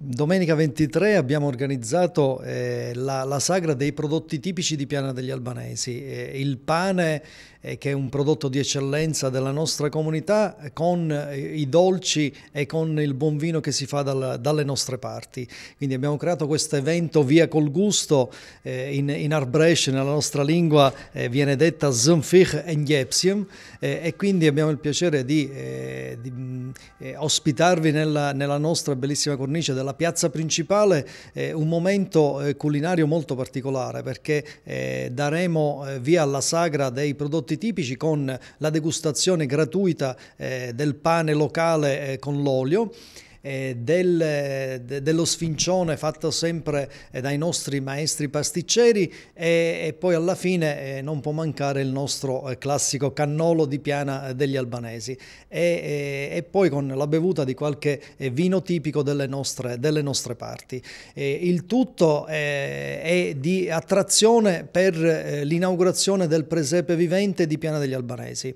Domenica 23 abbiamo organizzato eh, la, la, sagra dei prodotti tipici di Piana degli Albanesi, eh, il pane eh, che è un prodotto di eccellenza della nostra comunità con eh, i dolci e con il buon vino che si fa dal, dalle nostre parti. Quindi abbiamo creato questo evento via col gusto, eh, in, in Arbresh nella nostra lingua eh, viene detta Zumfich Enjepsiem e quindi abbiamo il piacere di, di mm, ospitarvi nella, nella nostra bellissima cornice della la piazza principale è un momento eh, culinario molto particolare perché eh, daremo eh, via alla sagra dei prodotti tipici con la degustazione gratuita del pane locale con l'olio eh, del, de, dello sfincione fatto sempre eh, dai nostri maestri pasticceri e, e poi alla fine eh, non può mancare il nostro eh, classico cannolo di piana degli albanesi e, e, poi con la bevuta di qualche vino tipico delle nostre, delle nostre parti. il tutto è di attrazione per l'inaugurazione del presepe vivente di Piana degli Albanesi.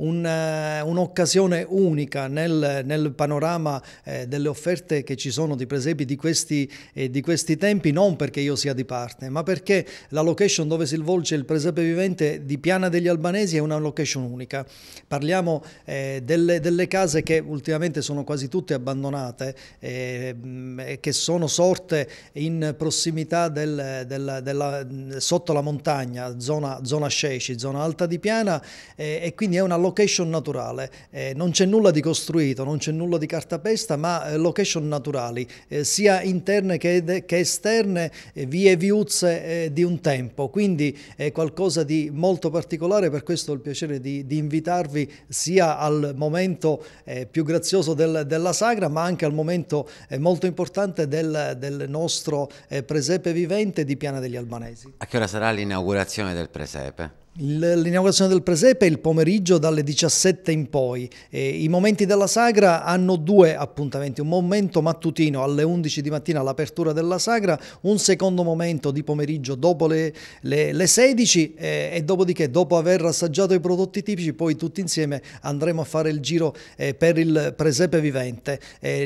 Eh, un'occasione unica nel, nel panorama eh, delle offerte che ci sono di presepi di questi, eh, di questi tempi, non perché io sia di parte, ma perché la location dove si svolge il presepe vivente di Piana degli Albanesi è una location unica. Parliamo eh, delle, delle, case che ultimamente sono quasi tutte abbandonate, eh, mm, che sono sorte in prossimità del, della, della, sotto la montagna, zona, zona Sceci, zona alta di Piana, eh, e quindi è una location location naturale, eh, non c'è nulla di costruito, non c'è nulla di cartapesta, ma eh, location naturali, eh, sia interne che, che esterne, eh, vie viuzze eh, di un tempo, quindi è qualcosa di molto particolare, per questo ho il piacere di, di invitarvi sia al momento eh, più grazioso del, della sagra, ma anche al momento molto importante del, del nostro presepe vivente di Piana degli Albanesi. A che ora sarà l'inaugurazione del presepe? L'inaugurazione del presepe è il pomeriggio dalle 17 in poi. Eh, I momenti della sagra hanno due appuntamenti, un momento mattutino alle 11 di mattina all'apertura della sagra, un secondo momento di pomeriggio dopo le, le, le 16 eh, e dopodiché dopo aver assaggiato i prodotti tipici poi tutti insieme andremo a fare il giro eh, per il presepe vivente.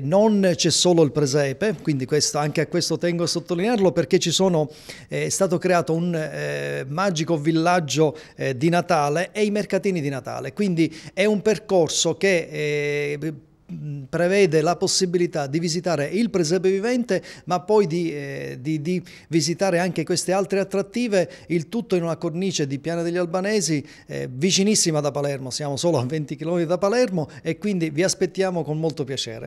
non c'è solo il presepe, quindi questo, anche a questo tengo a sottolinearlo perché ci sono, eh, è stato creato un eh, magico villaggio eh, di Natale e i mercatini di Natale. Quindi è un percorso che... Eh, prevede la possibilità di visitare il presepe vivente ma poi di, eh, di, di, visitare anche queste altre attrattive il tutto in una cornice di Piana degli Albanesi eh, vicinissima da Palermo siamo solo a 20 km da Palermo e quindi vi aspettiamo con molto piacere